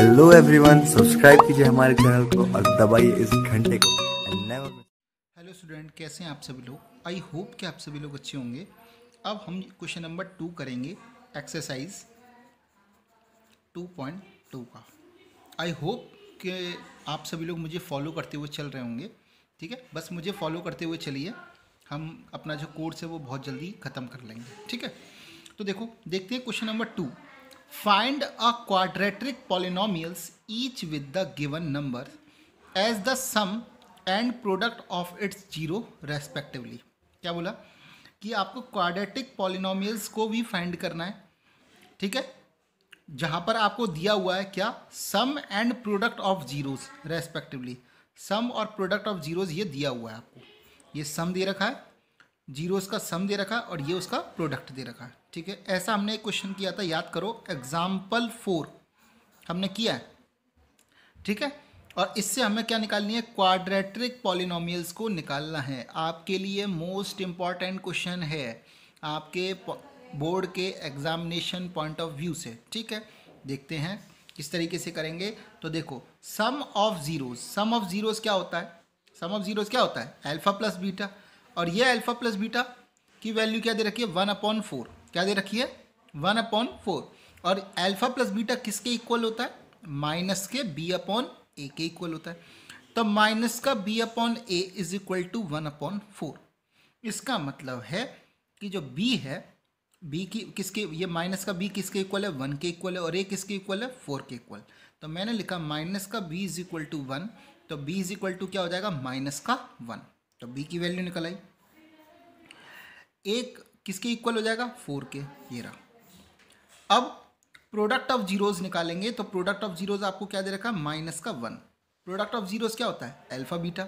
hello everyone subscribe कीजिए हमारे channel को और दबाइए इस घंटे को हेलो स्टूडेंट कैसे हैं आप सभी लोग आई होप कि आप सभी लोग अच्छे होंगे अब हम क्वेश्चन नंबर टू करेंगे एक्सरसाइज टू पॉइंट टू का आई होप कि आप सभी लोग मुझे फॉलो करते हुए चल रहे होंगे ठीक है बस मुझे फॉलो करते हुए चलिए हम अपना जो कोर्स है वो बहुत जल्दी ख़त्म कर लेंगे ठीक है तो देखो देखते हैं question number two find a quadratic polynomials each with the given number as the sum and product of its zero respectively क्या बोला कि आपको क्वाड्रेटिक पॉलिनोमियल्स को भी फाइंड करना है ठीक है जहाँ पर आपको दिया हुआ है क्या sum and product of zeros respectively sum और प्रोडक्ट ऑफ जीरोज ये दिया हुआ है आपको ये सम दे रखा है जीरोज का सम दे रखा है और ये उसका प्रोडक्ट दे रखा है ठीक है ऐसा हमने एक क्वेश्चन किया था याद करो एग्जाम्पल फोर हमने किया है ठीक है और इससे हमें क्या निकालनी है क्वाड्रेट्रिक पॉलिनोमियल्स को निकालना है आपके लिए मोस्ट इम्पॉर्टेंट क्वेश्चन है आपके बोर्ड के एग्जामिनेशन पॉइंट ऑफ व्यू से ठीक है देखते हैं किस तरीके से करेंगे तो देखो sum of zeros sum of zeros क्या होता है सम ऑफ ज़ीरोज़ क्या होता है अल्फ़ा प्लस बीटा और ये अल्फ़ा प्लस बीटा की वैल्यू क्या दे रखी है वन अपॉन फोर क्या दे रखी है वन अपॉन फोर और अल्फा प्लस बीटा किसके इक्वल होता है माइनस के बी अपॉन ए के इक्वल होता है तो माइनस का b upon a is equal to one upon four इसका मतलब है कि जो बी है बी की किसके ये माइनस का बी किसके इक्वल है वन के इक्वल है और ए किसके इक्वल है फोर के इक्वल तो मैंने लिखा माइनस का b is equal to one तो बी इज इक्वल टू क्या हो जाएगा माइनस का वन तो बी की वैल्यू निकल आई एक किसके इक्वल हो जाएगा फोर के ये रहा अब प्रोडक्ट ऑफ जीरोज निकालेंगे तो प्रोडक्ट ऑफ जीरोज आपको क्या दे रखा है माइनस का वन प्रोडक्ट ऑफ जीरोज क्या होता है अल्फा बीटा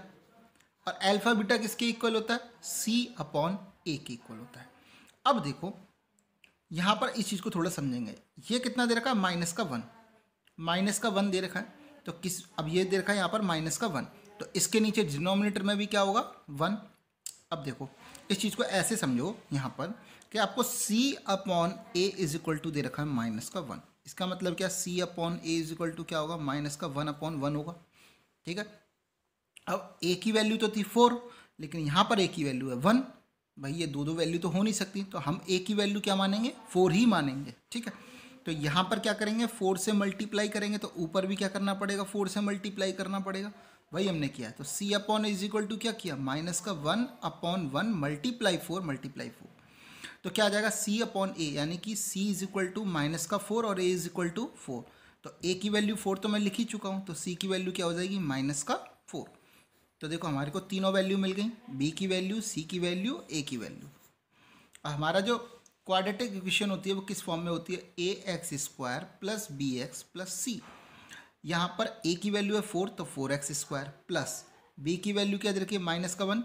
और अल्फा बीटा किसके इक्वल होता है सी अपॉन ए के इक्वल होता है अब देखो यहाँ पर इस चीज़ को थोड़ा समझेंगे ये कितना दे रखा है माइनस का वन माइनस का वन दे रखा है तो किस अब ये दे रखा है यहाँ पर माइनस का वन तो इसके नीचे डिनोमिनेटर में भी क्या होगा वन अब देखो इस चीज़ को ऐसे समझो यहाँ पर कि आपको c upon a is equal to दे रखा है माइनस का वन इसका मतलब क्या c upon a is equal to क्या होगा माइनस का वन अपॉन वन होगा ठीक है अब a की वैल्यू तो थी फोर लेकिन यहाँ पर a की वैल्यू है वन भाई ये दो दो वैल्यू तो हो नहीं सकती तो हम a की वैल्यू क्या मानेंगे फोर ही मानेंगे ठीक है तो यहाँ पर क्या करेंगे फोर से मल्टीप्लाई करेंगे तो ऊपर भी क्या करना पड़ेगा फोर से मल्टीप्लाई करना पड़ेगा वही हमने किया तो c upon is equal to क्या किया माइनस का one upon one multiply four multiply four तो क्या आ जाएगा सी अपॉन ए यानी कि c is equal to minus का फोर और a is equal to four तो ए की वैल्यू फोर तो मैं लिख ही चुका हूँ तो सी की वैल्यू क्या हो जाएगी माइनस का फोर तो देखो हमारे को तीनों वैल्यू मिल गई बी की वैल्यू सी की वैल्यू ए की वैल्यू और हमारा जो क्वाड्रेटिक इक्वेशन होती है वो किस फॉर्म में होती है a x square plus b x plus c यहाँ पर ए की वैल्यू है फोर तो four x square plus b की वैल्यू क्या दे रखी है माइनस का वन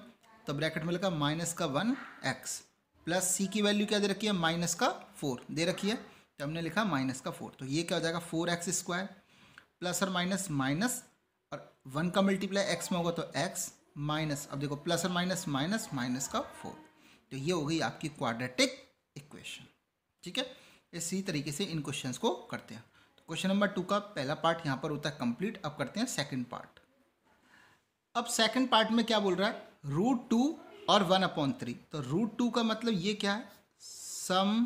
तो ब्रैकेट में लगा माइनस का वन एक्स प्लस सी की वैल्यू क्या दे रखी है माइनस का फोर दे रखी है तो हमने लिखा माइनस का फोर तो ये क्या हो जाएगा फोर एक्स स्क्वायर प्लस और माइनस माइनस और वन का मल्टीप्लाई एक्स में होगा तो एक्स माइनस अब देखो प्लस और माइनस माइनस माइनस का फोर तो ये हो गई आपकी क्वाड्रेटिक इक्वेशन ठीक है इसी तरीके से इन क्वेश्चंस को करते हैं क्वेश्चन नंबर टू का पहला पार्ट यहाँ पर होता है कंप्लीट अब करते हैं सेकंड पार्ट अब सेकंड पार्ट में क्या बोल रहा है रूट टू और वन अपॉन थ्री तो रूट टू का मतलब ये क्या है सम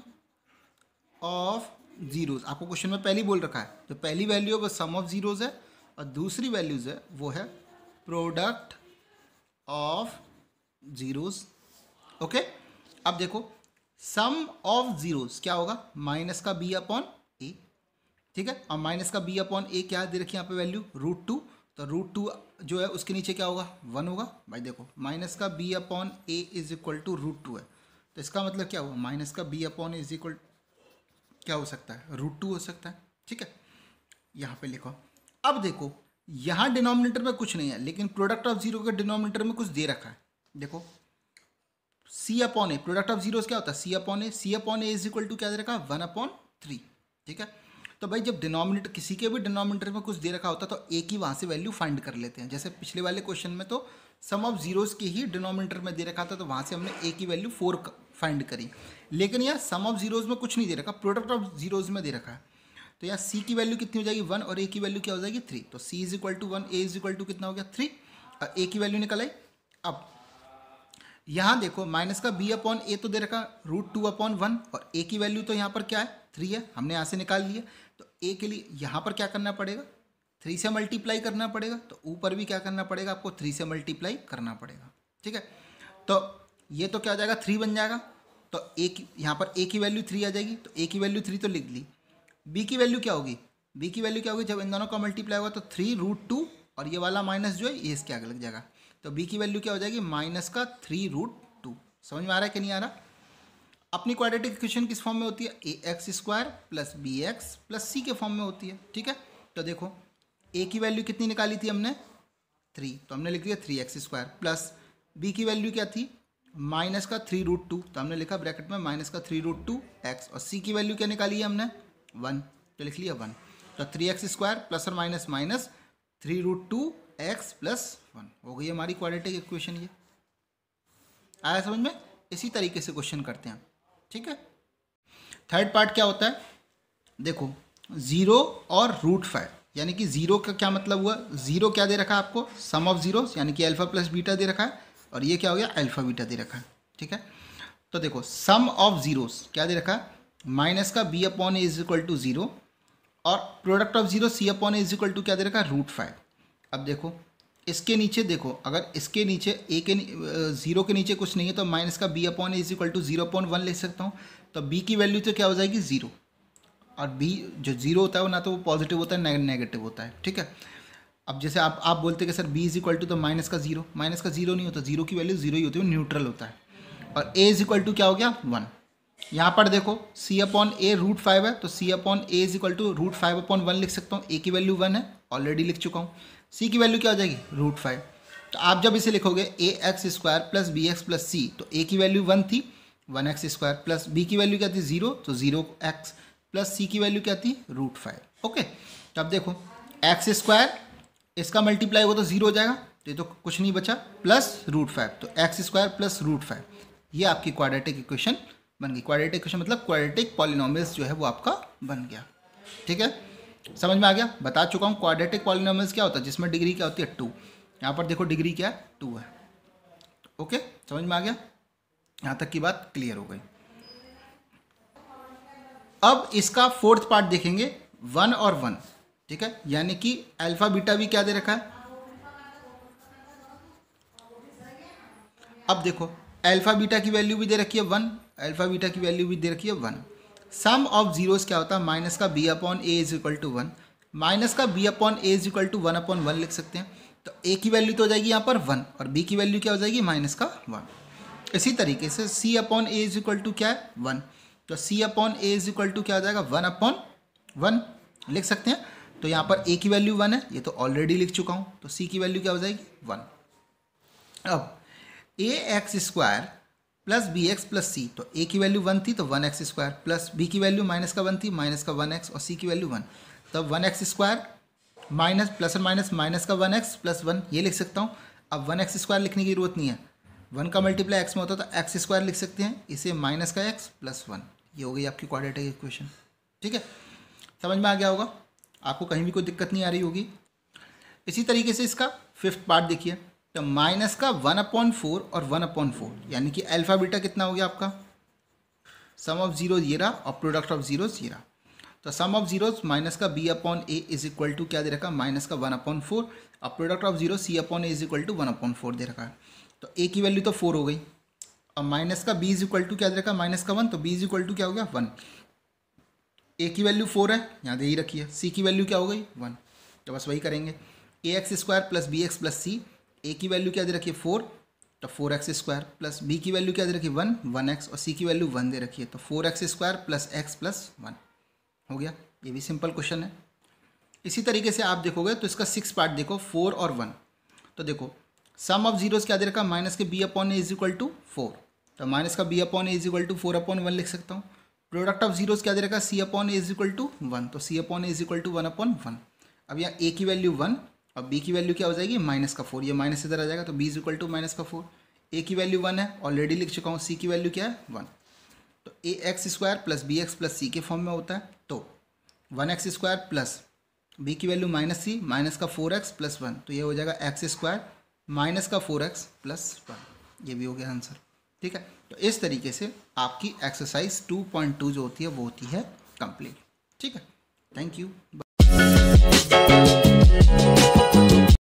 ऑफ जीरोज आपको क्वेश्चन में पहली बोल रखा है तो पहली वैल्यू है वो सम ऑफ जीरोज है और दूसरी वैल्यूज है वो है प्रोडक्ट ऑफ जीरोज ओके अब देखो सम ऑफ जीरोज क्या होगा माइनस का बी अपॉन ए ठीक है और माइनस का बी अपॉन ए क्या दे रखी यहाँ पे वैल्यू रूट टू तो रूट टू जो है उसके नीचे क्या होगा वन होगा भाई देखो माइनस का b upon a is equal to root two है तो इसका मतलब क्या हुआ माइनस का बी अपॉन इज इक्वल क्या हो सकता है रूट टू हो सकता है ठीक है यहाँ पे लिखो अब देखो यहाँ डिनोमिनेटर में कुछ नहीं है लेकिन प्रोडक्ट ऑफ जीरो के डिनोमिनेटर में कुछ दे रखा है देखो c upon a product of zero क्या होता है c upon a c upon a is equal to क्या दे रखा है वन अपॉन थ्री ठीक है तो भाई जब डिनोमिनेटर किसी के भी डिनोमिनेटर में कुछ दे रखा होता है तो एक ही वहाँ से वैल्यू फाइंड कर लेते हैं जैसे पिछले वाले क्वेश्चन में तो सम ऑफ जीरोज़ की ही डिनोमिनेटर में दे रखा था तो वहाँ से हमने ए की वैल्यू फोर फाइंड करी लेकिन यहाँ सम ऑफ जीरोज़ में कुछ नहीं दे रखा प्रोडक्ट ऑफ जीरोज़ में दे रखा है तो यहाँ सी की वैल्यू कितनी हो जाएगी वन और ए की वैल्यू क्या हो जाएगी थ्री तो c is equal to one a is equal to कितना हो गया थ्री और ए की वैल्यू निकल आई अब यहाँ देखो माइनस का बी अपॉन ए तो दे रखा रूट टू अपॉन वन और ए की वैल्यू तो यहाँ पर क्या है थ्री है हमने यहाँ से निकाल लिया तो ए के लिए यहाँ पर क्या करना पड़ेगा थ्री से मल्टीप्लाई करना पड़ेगा तो ऊपर भी क्या करना पड़ेगा आपको थ्री से मल्टीप्लाई करना पड़ेगा ठीक है तो ये तो क्या हो जाएगा थ्री बन जाएगा तो ए की यहाँ पर ए की वैल्यू थ्री आ जाएगी तो ए की वैल्यू थ्री तो लिख ली बी की वैल्यू क्या होगी बी की वैल्यू क्या होगी जब इन दोनों का मल्टीप्लाई होगा तो थ्री रूट टू और ये वाला माइनस जो है ये इसके आगे लग जाएगा तो बी की वैल्यू क्या हो जाएगी माइनस का थ्री रूट टू समझ में आ रहा है कि नहीं आ रहा अपनी क्वाड्रेटिक इक्वेशन किस फॉर्म में होती है a x square plus b x plus c के फॉर्म में होती है ठीक है तो देखो ए की वैल्यू कितनी निकाली थी हमने थ्री तो हमने लिख दिया three x square plus b की वैल्यू क्या थी माइनस का थ्री रूट टू तो हमने लिखा ब्रैकेट में माइनस का थ्री रूट टू एक्स और सी की वैल्यू क्या निकाली है हमने वन तो लिख लिया वन तो थ्री एक्स स्क्वायर प्लस और minus minus three root two x plus one हो गई हमारी क्वाड्रेटिक इक्वेशन ये आया समझ में इसी तरीके से क्वेश्चन करते हैं ठीक है थर्ड पार्ट क्या होता है देखो ज़ीरो और रूट फाइव यानी कि ज़ीरो का क्या मतलब हुआ ज़ीरो क्या दे रखा है आपको सम ऑफ ज़ीरो यानी कि अल्फ़ा प्लस बीटा दे रखा है और ये क्या हो गया अल्फ़ा बीटा दे रखा है ठीक है तो देखो सम ऑफ ज़ीरोस क्या दे रखा है माइनस का b upon is equal to zero और product of zero c upon is equal to क्या दे रखा है रूट फाइव अब देखो इसके नीचे देखो अगर इसके नीचे ए के ज़ीरो के नीचे कुछ नहीं है तो माइनस का b upon is equal to zero upon one ले सकता हूँ तो बी की वैल्यू तो क्या हो जाएगी ज़ीरो और बी जो ज़ीरो होता है वो ना तो वो पॉजिटिव होता है नेगेटिव होता है ठीक है अब जैसे आप आप बोलते कि sir b is equal to तो माइनस का ज़ीरो माइनस का ज़ीरो नहीं होता ज़ीरो की वैल्यू ज़ीरो ही होती है वो न्यूट्रल होता है और ए इज इक्वल टू क्या हो गया वन यहाँ पर देखो c upon a root five है तो c upon a is equal to root five upon one लिख सकता हूँ ए की वैल्यू वन है ऑलरेडी लिख चुका हूँ सी की वैल्यू क्या हो जाएगी रूट फाइव तो आप जब इसे लिखोगे a x square plus b x plus c तो ए की वैल्यू वन थी one x square plus b की वैल्यू क्या थी जीरो तो जीरो एक्स प्लस सी की वैल्यू क्या थी रूट फाइव ओके तो अब देखो एक्स स्क्वायर इसका मल्टीप्लाई होगा तो जीरो हो जाएगा तो ये तो कुछ नहीं बचा प्लस रूट फाइव तो x square plus root five ये आपकी क्वाड्रेटिक इक्वेशन बन गई क्वाड्रेटिक इक्वेशन मतलब क्वाड्रेटिक पॉलिनोमियल्स जो है वो आपका बन गया ठीक है समझ में आ गया बता चुका हूँ क्वाड्रेटिक पॉलिनोमियल्स क्या होता है जिसमें डिग्री क्या होती है टू यहाँ पर देखो डिग्री क्या है टू है ओके समझ में आ गया यहाँ तक की बात क्लियर हो गई अब इसका फोर्थ पार्ट देखेंगे वन और वन ठीक है यानी कि अल्फा बीटा भी क्या दे रखा है अब देखो अल्फा बीटा की वैल्यू भी दे रखी है वन अल्फा बीटा की वैल्यू भी दे रखी है वन सम ऑफ जीरोस क्या होता है माइनस का b upon a is equal to one minus का b upon a is equal to one upon one लिख सकते हैं तो ए की वैल्यू तो हो जाएगी यहाँ पर वन और बी की वैल्यू क्या हो जाएगी माइनस का वन इसी तरीके से c upon a is equal to क्या है वन तो c upon a is equal to क्या हो जाएगा वन अपॉन वन लिख सकते हैं तो यहाँ पर ए की वैल्यू वन है ये तो ऑलरेडी लिख चुका हूँ तो सी की वैल्यू क्या हो जाएगी वन अब ए x square plus b x plus c तो ए की वैल्यू वन थी तो one x square plus b की वैल्यू माइनस का वन थी माइनस का वन एक्स और सी की वैल्यू वन तब तो one x square minus plus और माइनस माइनस का वन एक्स प्लस वन ये लिख सकता हूँ अब वन एक्स स्क्वायर लिखने की जरूरत नहीं है वन का मल्टीप्लाई एक्स में होता तो एक्स स्क्वायर लिख सकते हैं इसे माइनस का एक्स प्लस वन ये हो गई आपकी क्वाड्रेटिक इक्वेशन ठीक है समझ में आ गया होगा आपको कहीं भी कोई दिक्कत नहीं आ रही होगी इसी तरीके से इसका फिफ्थ पार्ट देखिए तो माइनस का वन अपॉन फोर और वन अपॉन फोर यानी कि अल्फा बीटा कितना हो गया आपका सम ऑफ जीरो ये रहा और प्रोडक्ट ऑफ जीरो ये रहा तो सम ऑफ जीरो माइनस का b upon a is equal to क्या दे रखा माइनस का वन अपॉन फोर और product of zero c upon a is equal to one upon four दे रखा है तो ए की वैल्यू तो फोर हो गई और माइनस का बी इज इक्वल टू क्या दे रखा माइनस का वन तो बी इज इक्वल टू क्या हो गया वन ए की वैल्यू फोर है यहाँ दे ही रखी है सी की वैल्यू क्या हो गई वन तो बस वही करेंगे a x square plus b x plus c a की वैल्यू क्या दे रखी है फोर तो four x square plus b की वैल्यू क्या दे रखी है वन वन एक्स और सी की वैल्यू वन दे रखी है तो four x square plus x plus one हो गया ये भी सिंपल क्वेश्चन है इसी तरीके से आप देखोगे तो इसका सिक्स पार्ट देखो फोर और वन तो देखो सम ऑफ जीरोज क्या दे रखा माइनस के b upon a is equal to four तो माइनस का b upon a is equal to four upon one लिख सकता हूँ प्रोडक्ट ऑफ जीरोज क्या दे रखा c upon a is equal to one तो c upon a is equal to one upon one अब यहाँ ए की वैल्यू वन अब बी की वैल्यू क्या हो जाएगी माइनस का फोर ये माइनस इधर आ जाएगा तो b is equal to minus का फोर ए की वैल्यू वन है ऑलरेडी लिख चुका हूँ सी की वैल्यू क्या है वन तो a x square plus b x plus c के फॉर्म में होता है तो one x square plus b की वैल्यू माइनस सी माइनस का फोर एक्स प्लस वन तो ये हो जाएगा एक्स स्क्वायर माइनस का फोर एक्स प्लस वन ये भी हो गया आंसर ठीक है तो इस तरीके से आपकी एक्सरसाइज टू पॉइंट टू जो होती है वो होती है कंप्लीट ठीक है थैंक यू